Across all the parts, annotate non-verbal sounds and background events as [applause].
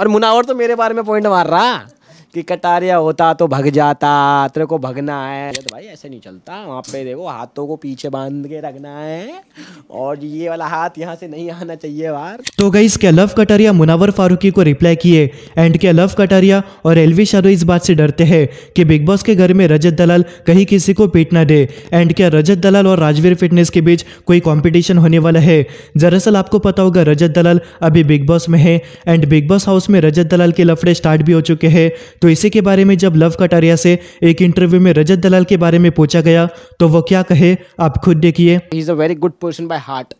और मुनावर तो मेरे बारे में पॉइंट मार रहा कि कटारिया होता तो भग जाता तेरे को भगना है तो भाई ऐसे नहीं चलता वहाँ पे देखो हाथों को पीछे बांध के रखना है और ये वाला हाथ यहाँ से नहीं आना चाहिए बाहर तो गई इसके लव कटारिया मुनावर फारूकी को रिप्लाई किए एंड के लव कटारिया और एलवी शादो इस बात से डरते हैं कि बिग बॉस के घर में रजत दलाल कहीं किसी को पीट ना दे एंड क्या रजत दलाल और राजवीर फिटनेस के बीच कोई कॉम्पिटिशन होने वाला है दरअसल आपको पता होगा रजत दलाल अभी बिग बॉस में है एंड बिग बॉस हाउस में रजत दलाल के लफड़े स्टार्ट भी हो चुके हैं तो इसी के बारे में जब लव कटारिया से एक इंटरव्यू में रजत दलाल के बारे में पूछा गया तो वो क्या कहे आप खुद देखिए very good person by heart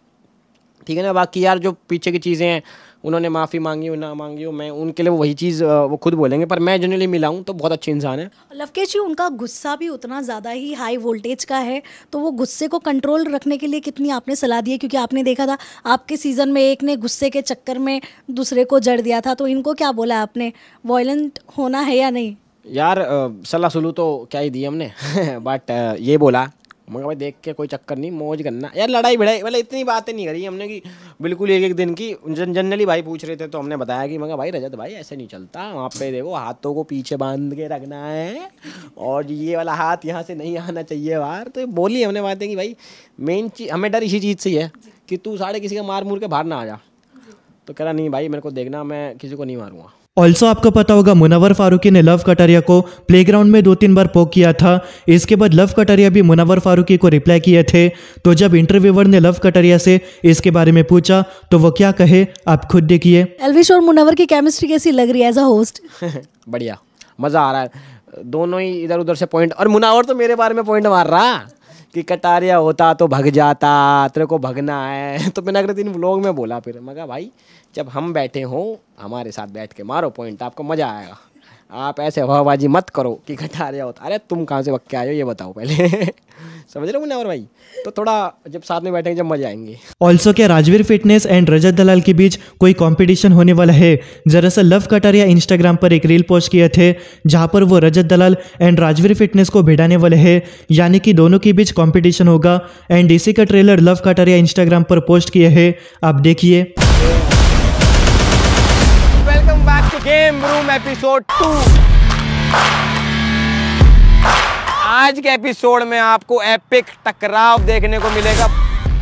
ठीक है ना बाकी यार जो पीछे की चीज़ें हैं उन्होंने माफ़ी मांगी हो ना मांगी हो मैं उनके लिए वही चीज़ वो खुद बोलेंगे पर मैं जनरली मिला हूँ तो बहुत अच्छे इंसान है लवकेश जी उनका गुस्सा भी उतना ज़्यादा ही हाई वोल्टेज का है तो वो गुस्से को कंट्रोल रखने के लिए कितनी आपने सलाह दी है क्योंकि आपने देखा था आपके सीज़न में एक ने गुस्से के चक्कर में दूसरे को जड़ दिया था तो इनको क्या बोला आपने वॉयलेंट होना है या नहीं यार सलाह सुलू तो क्या ही दी हमने बट [laughs] ये बोला मगर भाई देख के कोई चक्कर नहीं मौज करना यार लड़ाई भिड़ाई मतलब इतनी बातें नहीं करी हमने कि बिल्कुल एक एक दिन की जन जनरली भाई पूछ रहे थे तो हमने बताया कि मैं भाई रजत भाई ऐसे नहीं चलता वहाँ पे देखो हाथों को पीछे बांध के रखना है और ये वाला हाथ यहाँ से नहीं आना चाहिए बाहर तो बोली हमने बातें कि भाई मेन चीज़ हमें डर इसी चीज़ से ही है कि तू साढ़े किसी का मार मूर के बाहर ना आ जा तो कह रहा नहीं भाई मेरे को देखना मैं किसी को नहीं मारूँगा ऑल्सो आपको पता होगा मुनावर फारूकी ने लव कटारिया को प्लेग्राउंड में दो तीन बार पोक किया था इसके बाद लव कटारिया भी मुनावर फारूकी को रिप्लाई किए थे तो जब इंटरव्यूवर ने लव कटारिया से इसके बारे में पूछा तो वो क्या कहे आप खुद देखिए एलविश और मुनावर की केमिस्ट्री कैसी लग रही है एज अ होस्ट बढ़िया मजा आ रहा है दोनों ही इधर उधर से पॉइंट और मुनावर तो मेरे बारे में पॉइंट मार रहा कि कटारिया होता तो भग जाता तेरे को भगना है [laughs] तो मैंने अगले दिन व्लॉग में बोला फिर मगर भाई जब हम बैठे हों हमारे साथ बैठ के मारो पॉइंट आपको मज़ा आएगा आप ऐसे हवाबाजी मत करो कि घटा गटारिया होता तो, अरे तुम कहाँ से वक्के आए हो ये बताओ पहले [laughs] समझ रहे हो मुन्ना और भाई तो थोड़ा जब साथ में बैठेंगे जब मजे आएंगे ऑल्सो क्या राजवीर फिटनेस एंड रजत दलाल के बीच कोई कंपटीशन होने वाला है दरअसल लव कटारिया इंस्टाग्राम पर एक रील पोस्ट किए थे जहाँ पर वो रजत दलाल एंड राजवीर फिटनेस को भिड़ाने वाले है यानी कि दोनों के बीच कॉम्पिटिशन होगा एंड इसी का ट्रेलर लव कटारिया इंस्टाग्राम पर पोस्ट किया है आप देखिए गेम रूम एपिसोड टू आज के एपिसोड में आपको एपिक टकराव देखने को मिलेगा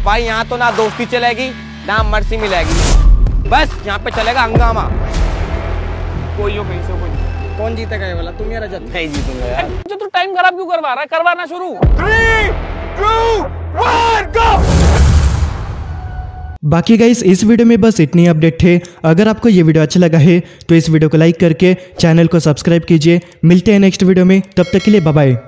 भाई यहाँ तो ना दोस्ती चलेगी ना मर्सी मिलेगी बस यहाँ पे चलेगा हंगामा कोई हो कहीं से कोई कौन जीतेगा ये वाला तुम यार रजत नहीं जीतूंगा यार जो अच्छा, तू टाइम खराब क्यों करवा रहा है करवाना शुरू थ्री टू वन गो बाकी गाइस इस वीडियो में बस इतनी अपडेट थे अगर आपको ये वीडियो अच्छा लगा है तो इस वीडियो को लाइक करके चैनल को सब्सक्राइब कीजिए मिलते हैं नेक्स्ट वीडियो में तब तक के लिए बाय